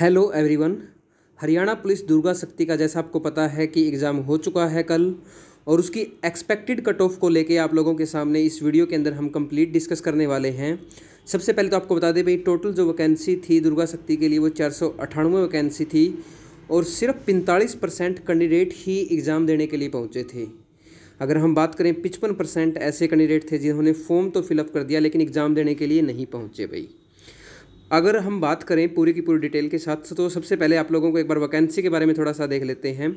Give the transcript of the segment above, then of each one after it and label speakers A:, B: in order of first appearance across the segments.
A: hello everyone Haryana police Durga Shakti का जैसा आपको पता है कि एग्ज़ाम हो चुका है कल और उसकी एक्सपेक्टेड कट ऑफ को लेके आप लोगों के सामने इस वीडियो के अंदर हम कंप्लीट डिस्कस करने वाले हैं सबसे पहले तो आपको बता दें भाई टोटल जो वैकेंसी थी दुर्गा शक्ति के लिए वो चार सौ अठानवे वैकेंसी थी और सिर्फ पैंतालीस परसेंट कैंडिडेट ही एग्ज़ाम देने के लिए पहुँचे थे अगर हम बात करें पचपन परसेंट ऐसे कैंडिडेट थे जिन्होंने फॉर्म तो फिलअप कर दिया लेकिन एग्ज़ाम देने के लिए नहीं पहुँचे भाई अगर हम बात करें पूरी की पूरी डिटेल के साथ तो सबसे पहले आप लोगों को एक बार वैकेंसी के बारे में थोड़ा सा देख लेते हैं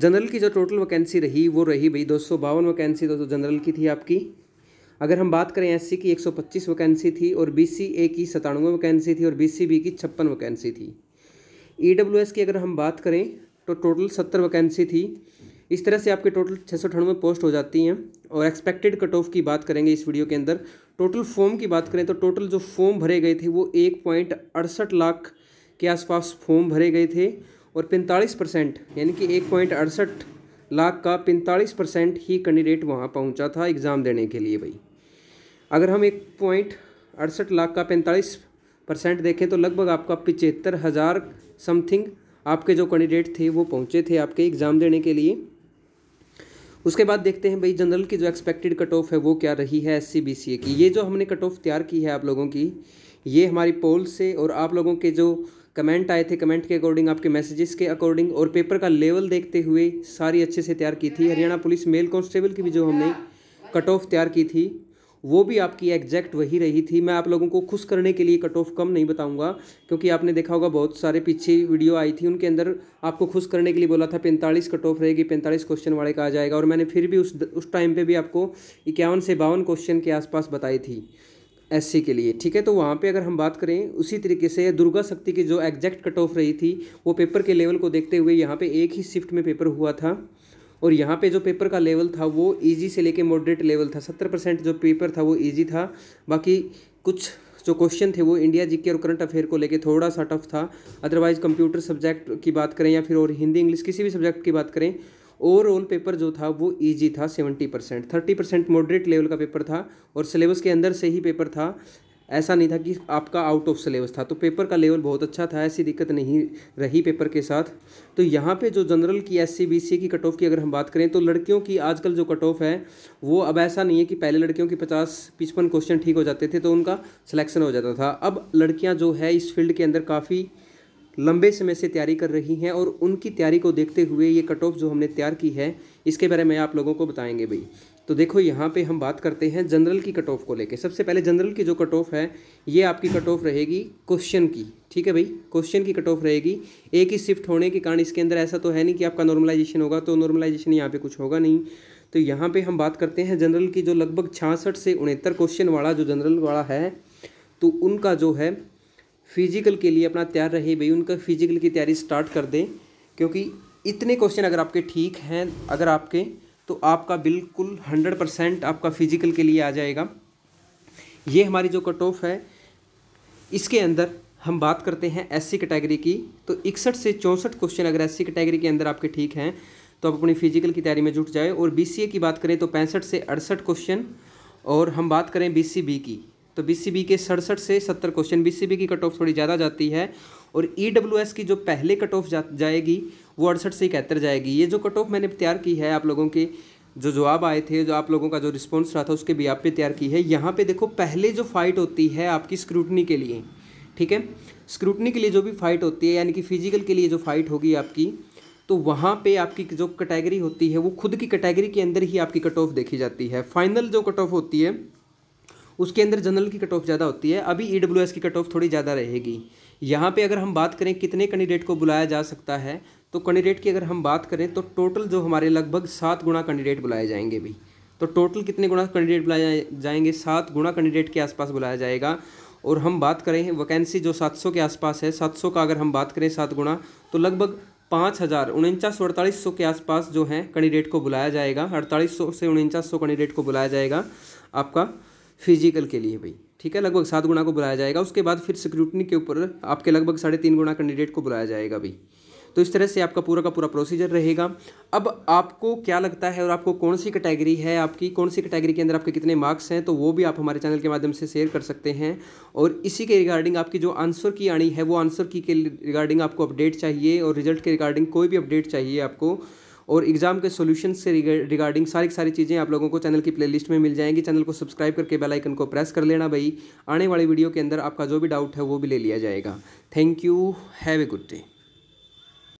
A: जनरल की जो टोटल वैकेंसी रही वो रही भाई दो सौ बावन वैकेंसी दोस्तों जनरल की थी आपकी अगर हम बात करें एससी की 125 वैकेंसी थी और बीसीए की सतानवे वैकेंसी थी और बीसीबी की छप्पन वैकेंसी थी ईडब्ल्यूएस की अगर हम बात करें तो टोटल सत्तर वैकेंसी थी इस तरह से आपके टोटल छः पोस्ट हो जाती हैं और एक्सपेक्टेड कट ऑफ की बात करेंगे इस वीडियो के अंदर टोटल फॉर्म की बात करें तो टोटल जो फॉर्म भरे गए थे वो एक पॉइंट अड़सठ लाख के आसपास फॉर्म भरे गए थे और पैंतालीस परसेंट यानी कि एक पॉइंट अड़सठ लाख का पैंतालीस परसेंट ही कैंडिडेट वहाँ पहुँचा था एग्ज़ाम देने के लिए भाई अगर हम एक पॉइंट अड़सठ लाख का पैंतालीस परसेंट देखें तो लगभग आपका पिचहत्तर हज़ार समथिंग आपके जो कैंडिडेट थे वो पहुँचे थे आपके एग्ज़ाम देने के लिए उसके बाद देखते हैं भाई जनरल की जो एक्सपेक्टेड कट ऑफ है वो क्या रही है एस सी की ये जो हमने कट ऑफ तैयार की है आप लोगों की ये हमारी पोल से और आप लोगों के जो कमेंट आए थे कमेंट के अकॉर्डिंग आपके मैसेजेस के अकॉर्डिंग और पेपर का लेवल देखते हुए सारी अच्छे से तैयार की थी हरियाणा पुलिस मेल कांस्टेबल की भी जो हमने कट ऑफ तैयार की थी वो भी आपकी एग्जैक्ट वही रही थी मैं आप लोगों को खुश करने के लिए कट ऑफ कम नहीं बताऊंगा क्योंकि आपने देखा होगा बहुत सारे पीछे वीडियो आई थी उनके अंदर आपको खुश करने के लिए बोला था पैंतालीस कट ऑफ रहेगी पैंतालीस क्वेश्चन वाले का आ जाएगा और मैंने फिर भी उस उस टाइम पर भी आपको इक्यावन से बावन क्वेश्चन के आसपास बताई थी एस के लिए ठीक है तो वहाँ पे अगर हम बात करें उसी तरीके से दुर्गा शक्ति की जो एग्जैक्ट कट ऑफ रही थी वो पेपर के लेवल को देखते हुए यहाँ पे एक ही शिफ्ट में पेपर हुआ था और यहाँ पे जो पेपर का लेवल था वो इजी से लेके मॉडरेट लेवल था सत्तर परसेंट जो पेपर था वो इजी था बाकी कुछ जो क्वेश्चन थे वो इंडिया जीके और करंट अफेयर को लेके थोड़ा सा टफ था अदरवाइज कंप्यूटर सब्जेक्ट की बात करें या फिर और हिंदी इंग्लिश किसी भी सब्जेक्ट की बात करें ओवरऑल पेपर जो था वो ईजी था seventy percent thirty percent moderate level का पेपर था और सिलेबस के अंदर से ही पेपर था ऐसा नहीं था कि आपका आउट ऑफ सिलेबस था तो पेपर का लेवल बहुत अच्छा था ऐसी दिक्कत नहीं रही पेपर के साथ तो यहाँ पे जो जनरल की एस सी बी सी की कट ऑफ की अगर हम बात करें तो लड़कियों की आजकल जो कट ऑफ है वो अब ऐसा नहीं है कि पहले लड़कियों की पचास पिचपन क्वेश्चन ठीक हो जाते थे तो उनका सिलेक्शन हो जाता था अब लड़कियाँ जो है इस फील्ड के अंदर काफ़ी लंबे समय से तैयारी कर रही हैं और उनकी तैयारी को देखते हुए ये कट ऑफ जो हमने तैयार की है इसके बारे में आप लोगों को बताएंगे भाई तो देखो यहाँ पे हम बात करते हैं जनरल की कट ऑफ को लेके सबसे पहले जनरल की जो कट ऑफ है ये आपकी कट ऑफ रहेगी क्वेश्चन की ठीक है भाई क्वेश्चन की कट ऑफ रहेगी एक ही शिफ्ट होने के कारण इसके अंदर ऐसा तो है नहीं कि आपका नॉर्मलाइजेशन होगा तो नॉर्मलाइजेशन यहाँ पे कुछ होगा नहीं तो यहाँ पर हम बात करते हैं जनरल की जो लगभग छियासठ से उनहत्तर क्वेश्चन वाला जो जनरल वाला है तो उनका जो है फिजिकल के लिए अपना तैयार रहे भाई उनका फिजिकल की तैयारी स्टार्ट कर दें क्योंकि इतने क्वेश्चन अगर आपके ठीक हैं अगर आपके तो आपका बिल्कुल हंड्रेड परसेंट आपका फिजिकल के लिए आ जाएगा ये हमारी जो कट ऑफ है इसके अंदर हम बात करते हैं एस सी कैटेगरी की तो इकसठ से चौंसठ क्वेश्चन अगर एस सी कैटेगरी के अंदर आपके ठीक हैं तो आप अपनी फिजिकल की तैयारी में जुट जाए और बी सी ए की बात करें तो पैंसठ से अड़सठ क्वेश्चन और हम बात करें बी सी बी की तो बी सी बी के सड़सठ से सत्तर क्वेश्चन बी सी बी की कट ऑफ थोड़ी ज़्यादा जाती है और ई डब्ल्यू एस की जो पहले कट ऑफ जा, जाएगी वो अड़सठ से इकहत्तर जाएगी ये जो कट ऑफ मैंने तैयार की है आप लोगों के जो जवाब आए थे जो आप लोगों का जो रिस्पॉन्स रहा था उसके भी आप पे तैयार की है यहाँ पे देखो पहले जो फाइट होती है आपकी स्क्रूटनी के लिए ठीक है स्क्रूटनी के लिए जो भी फाइट होती है यानी कि फिजिकल के लिए जो फाइट होगी आपकी तो वहाँ पे आपकी जो कैटेगरी होती है वो खुद की कैटेगरी के अंदर ही आपकी कट ऑफ देखी जाती है फाइनल जो कट ऑफ होती है उसके अंदर जनरल की कट ऑफ ज़्यादा होती है अभी ई e की कट ऑफ थोड़ी ज़्यादा रहेगी यहाँ पे अगर हम बात करें कितने कैंडिडेट को बुलाया जा सकता है तो कैंडिडेट की अगर हम बात करें तो टोटल जो हमारे लगभग सात गुणा कैंडिडेट बुलाए जाएंगे भी तो टोटल कितने गुणा कैंडिडेट बुलाए जाएंगे सात गुणा कैंडिडेट के आसपास बुलाया जाएगा और हम बात करें वैकेंसी जो सात के आसपास है सात का अगर हम बात करें सात गुणा तो लगभग पाँच हज़ार उनचास अड़तालीस सौ के आसपास जो है कैंडिडेट को बुलाया जाएगा अड़तालीस सौ से उनचास सौ कैंडिडेट को बुलाया जाएगा आपका फिजिकल के लिए भाई ठीक है लगभग सात गुना को बुलाया जाएगा उसके बाद फिर सिक्योरिटी के ऊपर आपके लगभग साढ़े तीन गुना कैंडिडेट को बुलाया जाएगा भाई तो इस तरह से आपका पूरा का पूरा प्रोसीजर रहेगा अब आपको क्या लगता है और आपको कौन सी कैटेगरी है आपकी कौन सी कैटेगरी के अंदर आपके कितने मार्क्स हैं तो वो भी आप हमारे चैनल के माध्यम से शेयर कर सकते हैं और इसी के रिगार्डिंग आपकी जो आंसर की आनी है वो आंसर की के रिगार्डिंग आपको अपडेट चाहिए और रिजल्ट के रिगार्डिंग कोई भी अपडेट चाहिए आपको और एग्ज़ाम के सोल्यूशन से रिगार्डिंग सारी सारी चीज़ें आप लोगों को चैनल की प्लेलिस्ट में मिल जाएंगी चैनल को सब्सक्राइब करके बेल आइकन को प्रेस कर लेना भाई आने वाली वीडियो के अंदर आपका जो भी डाउट है वो भी ले लिया जाएगा thank you have a good day